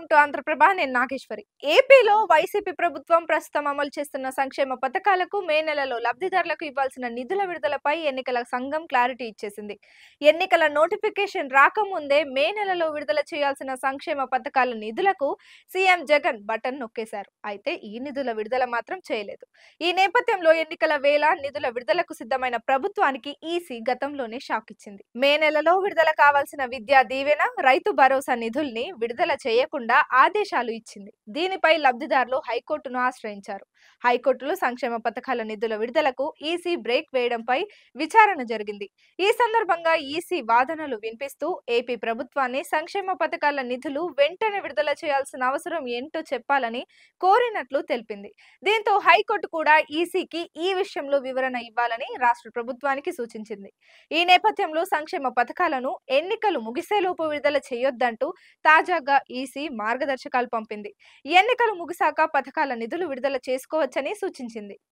welcome to Andhraprabha నేను నాగేశ్వరి ఏపీలో YCP ప్రభుత్వం ప్రస్తుతం అమలు చేస్తున్న సంక్షేమ పథకాలకు మే నెలలో లబ్ధిదారులకు ఇవ్వాల్సిన నిధుల విడుదలపై ఎన్నికల సంఘం క్లారిటీ ఇచ్చేసింది ఎన్నికల నోటిఫికేషన్ రాకముందే మే నెలలో విడుదల చేయాల్సిన సంక్షేమ పథకాల నిధులకు సీఎం జగన్ బటన్ నొక్కేశారు అయితే ఈ నిధుల విడుదల మాత్రం చేయలేదు ఈ నేపథ్యంలో ఎన్నికల వేళ నిధుల విడుదలకు సిద్ధమైన ప్రభుత్వానికి ఈసీ గతంలోనే షాక్ ఇచ్చింది మే నెలలో విడుదల కావాల్సిన విద్యా దీవెన రైతు భరోసా నిధుల్ని విడుదల చేయకుండా కాకుండా ఆదేశాలు ఇచ్చింది దీనిపై లబ్ధిదారులు హైకోర్టును ఆశ్రయించారు హైకోర్టులో సంక్షేమ పథకాల నిధుల విడుదలకు ఈసీ బ్రేక్ వేయడంపై విచారణ జరిగింది ఈ సందర్భంగా ఈసీ వాదనలు వినిపిస్తూ ఏపీ ప్రభుత్వాన్ని సంక్షేమ పథకాల నిధులు వెంటనే విడుదల చేయాల్సిన అవసరం ఏంటో చెప్పాలని కోరినట్లు తెలిపింది దీంతో హైకోర్టు కూడా ఈసీకి ఈ విషయంలో వివరణ ఇవ్వాలని రాష్ట్ర ప్రభుత్వానికి సూచించింది ఈ నేపథ్యంలో సంక్షేమ పథకాలను ఎన్నికలు ముగిసేలోపు విడుదల చేయొద్దంటూ తాజాగా ఈసీ మార్గదర్శకాలు పంపింది ఎన్నికలు ముగిశాక పథకాల నిధులు విడుదల చేసుకోవచ్చని సూచించింది